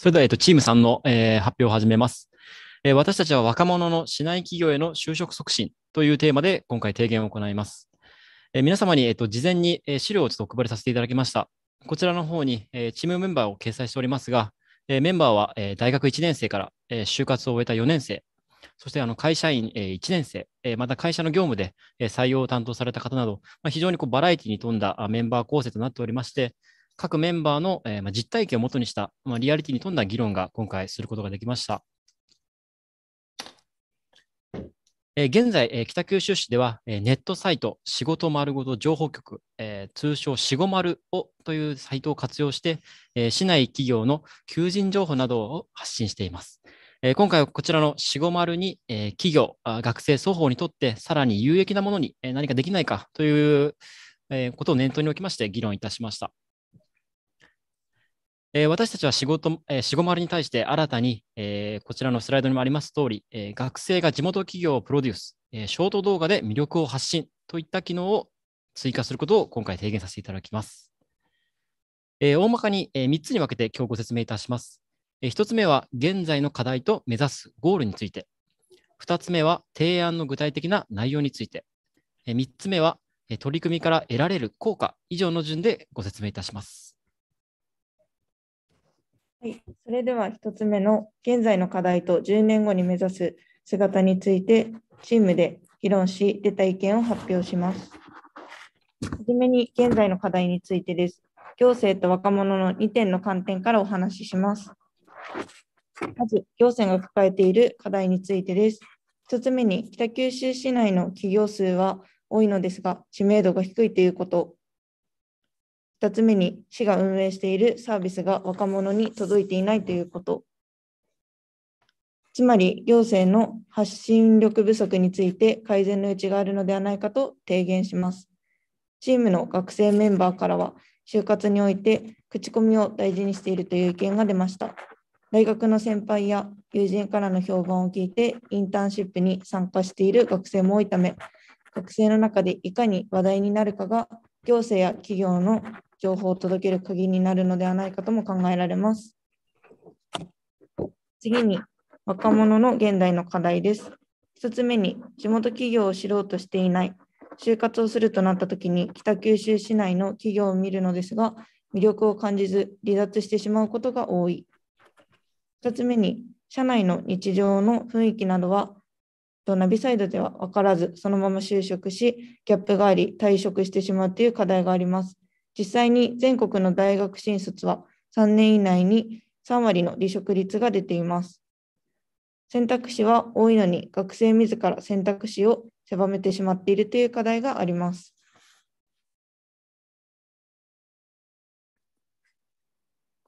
それでは、えっと、チームさんの、えー、発表を始めます、えー、私たちは若者の市内企業への就職促進というテーマで今回提言を行います。えー、皆様に、えっと、事前に、資料をちょっとお配りさせていただきました。こちらの方に、えチームメンバーを掲載しておりますが、えメンバーは、え大学1年生から、え就活を終えた4年生、そしてあの会社員1年生、また会社の業務で採用を担当された方など、非常にこうバラエティに富んだメンバー構成となっておりまして、各メンバーの、えー、まあ、実体験をもとにした、まあ、リアリティに富んだ議論が今回することができました。えー、現在、えー、北九州市では、えー、ネットサイト、仕事まるごと情報局、え通称しごまるをというサイトを活用して、え市内企業の求人情報などを発信しています。え今回はこちらのしごまるに、え企業あ、学生双方にとってさらに有益なものに、え何かできないかという、えことを念頭におきまして議論いたしました。えー、私たちは仕事、えー、仕事丸に対して新たに、えー、こちらのスライドにもあります通り、えー、学生が地元企業をプロデュース、えー、ショート動画で魅力を発信といった機能を追加することを今回提言させていただきます。えー、大まかに、えー、3つに分けて今日ご説明いたします。えー、1つ目は現在の課題と目指すゴールについて。2つ目は提案の具体的な内容について。えー、3つ目は取り組みから得られる効果以上の順でご説明いたします。はい、それでは1つ目の現在の課題と10年後に目指す姿についてチームで議論し出た意見を発表します。はじめに現在の課題についてです。行政と若者の2点の観点からお話しします。まず、行政が抱えている課題についてです。1つ目に北九州市内の企業数は多いのですが、知名度が低いということ。2つ目に市が運営しているサービスが若者に届いていないということ。つまり行政の発信力不足について改善の余地があるのではないかと提言します。チームの学生メンバーからは、就活において口コミを大事にしているという意見が出ました。大学の先輩や友人からの評判を聞いて、インターンシップに参加している学生も多いため、学生の中でいかに話題になるかが、行政や企業の情報を届ける鍵になるのではないかとも考えられます。次に、若者の現代の課題です。1つ目に、地元企業を知ろうとしていない、就活をするとなった時に北九州市内の企業を見るのですが、魅力を感じず離脱してしまうことが多い。2つ目に、社内の日常の雰囲気などはとナビサイドでは分からず、そのまま就職し、ギャップがあり、退職してしまうという課題があります。実際に全国の大学新卒は3年以内に3割の離職率が出ています。選択肢は多いのに学生自ら選択肢を狭めてしまっているという課題があります。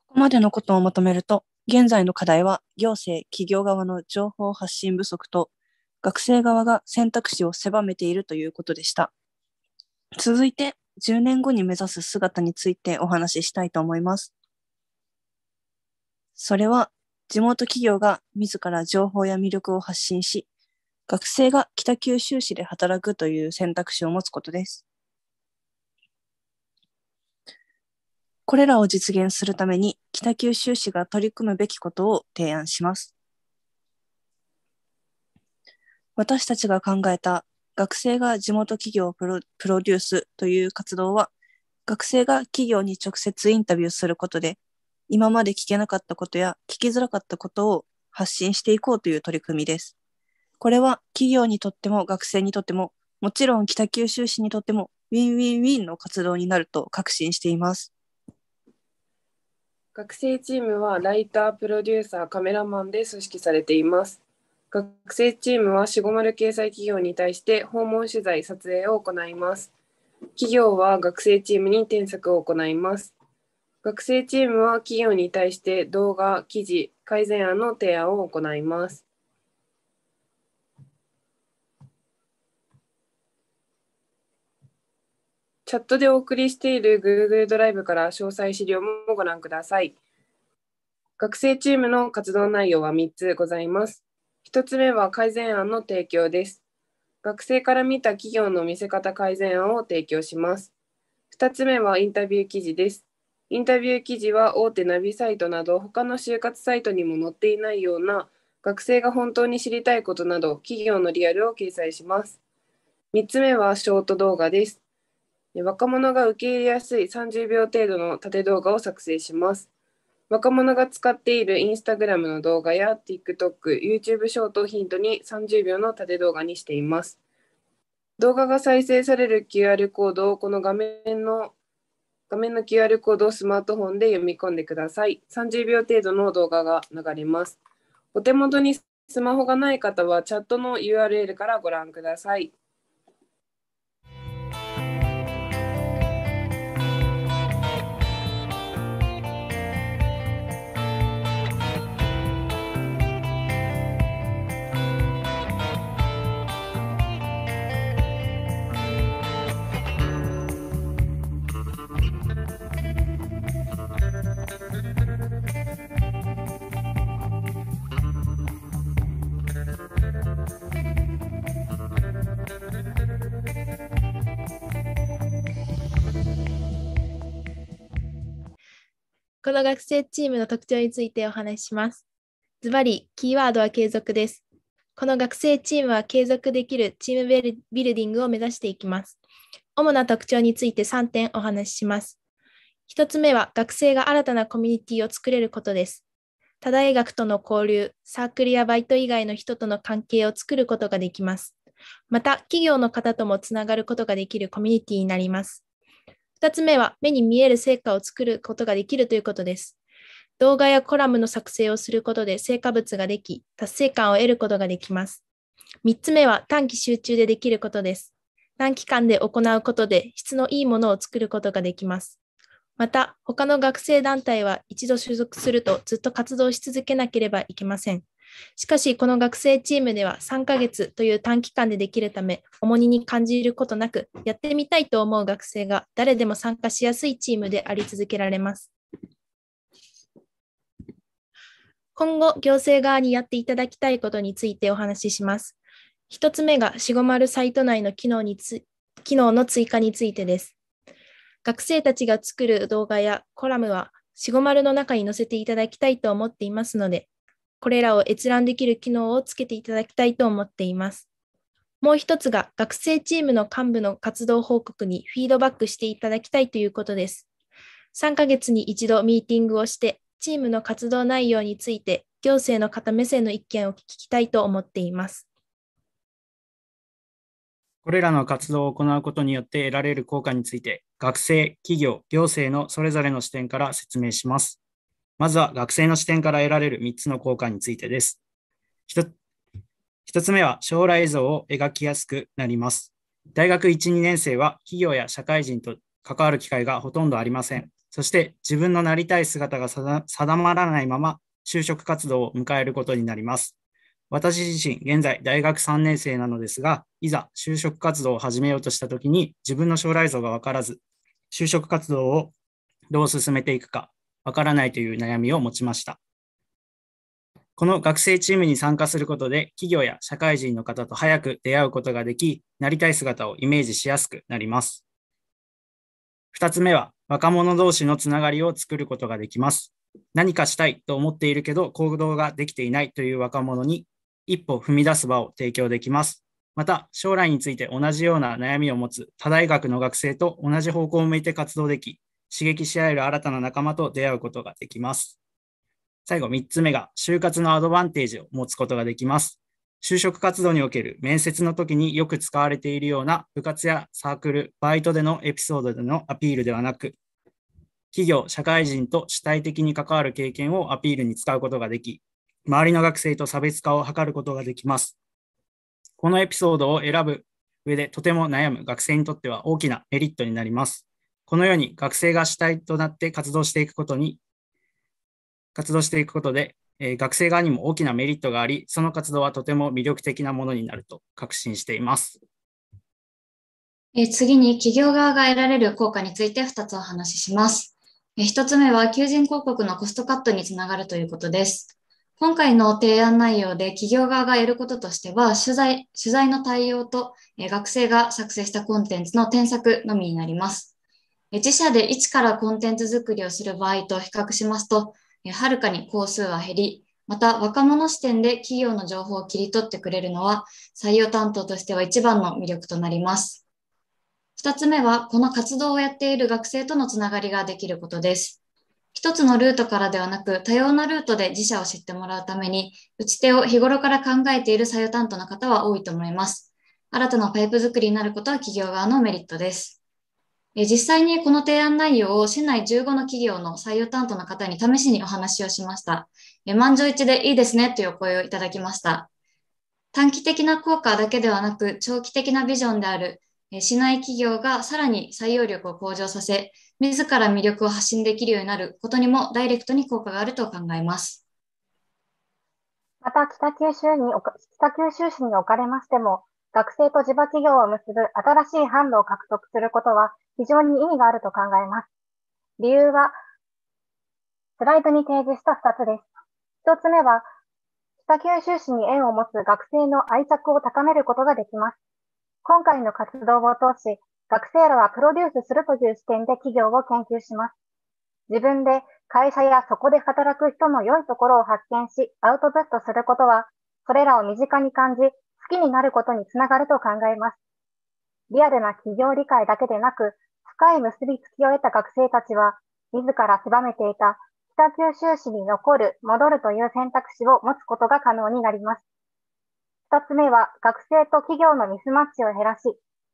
ここまでのことをまとめると、現在の課題は行政・企業側の情報発信不足と学生側が選択肢を狭めているということでした。続いて10年後に目指す姿についてお話ししたいと思います。それは、地元企業が自ら情報や魅力を発信し、学生が北九州市で働くという選択肢を持つことです。これらを実現するために北九州市が取り組むべきことを提案します。私たちが考えた学生が地元企業をプロプロデュースという活動は、学生が企業に直接インタビューすることで、今まで聞けなかったことや聞きづらかったことを発信していこうという取り組みです。これは企業にとっても学生にとっても、もちろん北九州市にとっても、ウィンウィンウィンの活動になると確信しています。学生チームはライター、プロデューサー、カメラマンで組織されています。学生チームは450掲載企業に対して訪問取材、撮影を行います。企業は学生チームに添削を行います。学生チームは企業に対して動画、記事、改善案の提案を行います。チャットでお送りしている Google ドライブから詳細資料もご覧ください。学生チームの活動内容は3つございます。1つ目は改善案の提供です。学生から見た企業の見せ方改善案を提供します。2つ目はインタビュー記事です。インタビュー記事は大手ナビサイトなど他の就活サイトにも載っていないような学生が本当に知りたいことなど企業のリアルを掲載します。3つ目はショート動画です。若者が受け入れやすい30秒程度の縦動画を作成します。若者が使っているインスタグラムの動画や TikTok、YouTube ショートをヒントに30秒の縦動画にしています。動画が再生される QR コードをこの画面の画面の QR コードをスマートフォンで読み込んでください。30秒程度の動画が流れます。お手元にスマホがない方はチャットの URL からご覧ください。この学生チームの特徴についてお話しします。ズバリ、キーワードは継続です。この学生チームは継続できるチームビルディングを目指していきます。主な特徴について3点お話しします。1つ目は学生が新たなコミュニティを作れることです。他大学との交流、サークルやバイト以外の人との関係を作ることができます。また、企業の方ともつながることができるコミュニティになります。2つ目は、目に見える成果を作ることができるということです。動画やコラムの作成をすることで成果物ができ、達成感を得ることができます。3つ目は、短期集中でできることです。短期間で行うことで質のいいものを作ることができます。また、他の学生団体は一度所属するとずっと活動し続けなければいけません。しかし、この学生チームでは3ヶ月という短期間でできるため、重荷に感じることなく、やってみたいと思う学生が誰でも参加しやすいチームであり続けられます。今後、行政側にやっていただきたいことについてお話しします。1つ目が450サイト内の機能につ機能の追加についてです。学生たちが作る動画やコラムは450の中に載せていただきたいと思っていますので、これらを閲覧できる機能をつけていただきたいと思っています。もう一つが学生チームの幹部の活動報告にフィードバックしていただきたいということです。3ヶ月に一度ミーティングをして、チームの活動内容について行政の方目線の意見を聞きたいと思っています。これらの活動を行うことによって得られる効果について、学生、企業、行政のそれぞれの視点から説明します。まずは学生の視点から得られる3つの効果についてです。1, つ目は将来像を描きやすくなります。大学1、2年生は企業や社会人と関わる機会がほとんどありません。そして自分のなりたい姿が定まらないまま就職活動を迎えることになります。私自身、現在大学3年生なのですが、いざ就職活動を始めようとしたときに自分の将来像がわからず、就職活動をどう進めていくか、わからないという悩みを持ちました。この学生チームに参加することで、企業や社会人の方と早く出会うことができ、なりたい姿をイメージしやすくなります。2つ目は、若者同士のつながりを作ることができます。何かしたいと思っているけど、行動ができていないという若者に、一歩踏み出す場を提供できます。また、将来について同じような悩みを持つ他大学の学生と同じ方向を向いて活動でき、刺激し合える新たな仲間と出会うことができます。最後3つ目が、就活のアドバンテージを持つことができます。就職活動における面接の時によく使われているような部活やサークル、バイトでのエピソードでのアピールではなく、企業、社会人と主体的に関わる経験をアピールに使うことができ、周りの学生と差別化を図ることができます。このエピソードを選ぶ上でとても悩む学生にとっては大きなメリットになります。このように学生が主体となって活動していくことに、活動していくことで、え学生側にも大きなメリットがあり、その活動はとても魅力的なものになると確信しています。え次に企業側が得られる効果について2つお話しします。1つ目は求人広告のコストカットにつながるということです。今回の提案内容で企業側が得ることとしては、取材取材の対応と学生が作成したコンテンツの添削のみになります。自社で一からコンテンツ作りをする場合と比較しますと、はるかに工数は減り、また若者視点で企業の情報を切り取ってくれるのは採用担当としては一番の魅力となります。二つ目は、この活動をやっている学生とのつながりができることです。一つのルートからではなく、多様なルートで自社を知ってもらうために、打ち手を日頃から考えている採用担当の方は多いと思います。新たなパイプ作りになることは企業側のメリットです。実際にこの提案内容を市内15の企業の採用担当の方に試しにお話をしました。満場一致でいいですねというお声をいただきました。短期的な効果だけではなく長期的なビジョンである市内企業がさらに採用力を向上させ、自ら魅力を発信できるようになることにもダイレクトに効果があると考えます。また北九州に、北九州市におかれましても、学生と地場企業を結ぶ新しい販路を獲得することは、非常に意味があると考えます。理由は、スライドに提示した2つです。1つ目は、北九州市に縁を持つ学生の愛着を高めることができます。今回の活動を通し、学生らはプロデュースするという視点で企業を研究します。自分で会社やそこで働く人の良いところを発見し、アウトプットすることは、それらを身近に感じ、好きになることにつながると考えます。リアルな企業理解だけでなく、深い結びつきを得た学生たちは、自ら狭めていた北九州市に残る、戻るという選択肢を持つことが可能になります。二つ目は、学生と企業のミスマッチを減らし、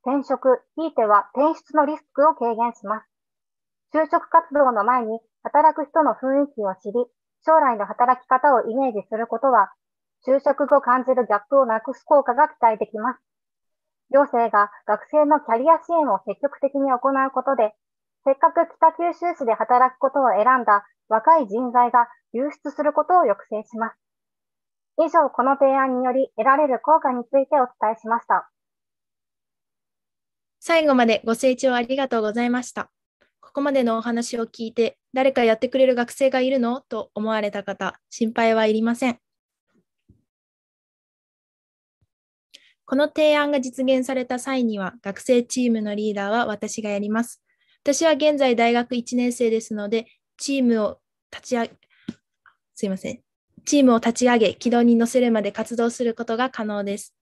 転職、ひいては転出のリスクを軽減します。就職活動の前に働く人の雰囲気を知り、将来の働き方をイメージすることは、就職後感じるギャップをなくす効果が期待できます。行政が学生のキャリア支援を積極的に行うことで、せっかく北九州市で働くことを選んだ若い人材が流出することを抑制します。以上、この提案により得られる効果についてお伝えしました。最後までご清聴ありがとうございました。ここまでのお話を聞いて、誰かやってくれる学生がいるのと思われた方、心配はいりません。この提案が実現された際には、学生チームのリーダーは私がやります。私は現在大学1年生ですので、チームを立ち上げ、すいません。チームを立ち上げ、軌道に乗せるまで活動することが可能です。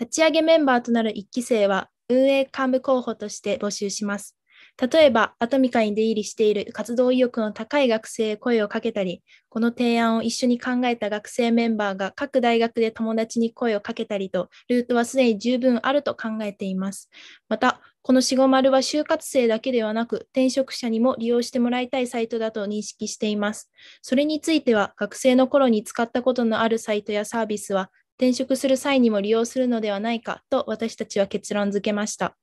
立ち上げメンバーとなる1期生は、運営幹部候補として募集します。例えば、アトミカに出入りしている活動意欲の高い学生へ声をかけたり、この提案を一緒に考えた学生メンバーが各大学で友達に声をかけたりと、ルートはすでに十分あると考えています。また、この450は就活生だけではなく、転職者にも利用してもらいたいサイトだと認識しています。それについては、学生の頃に使ったことのあるサイトやサービスは、転職する際にも利用するのではないかと私たちは結論付けました。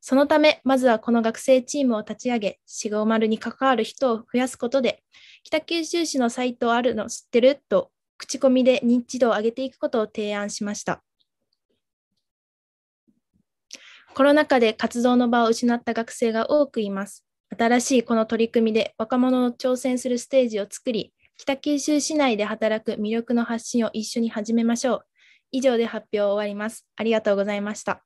そのため、まずはこの学生チームを立ち上げ、4 5るに関わる人を増やすことで、北九州市のサイトあるの知ってると、口コミで認知度を上げていくことを提案しました。コロナ禍で活動の場を失った学生が多くいます。新しいこの取り組みで若者の挑戦するステージを作り、北九州市内で働く魅力の発信を一緒に始めましょう。以上で発表を終わります。ありがとうございました。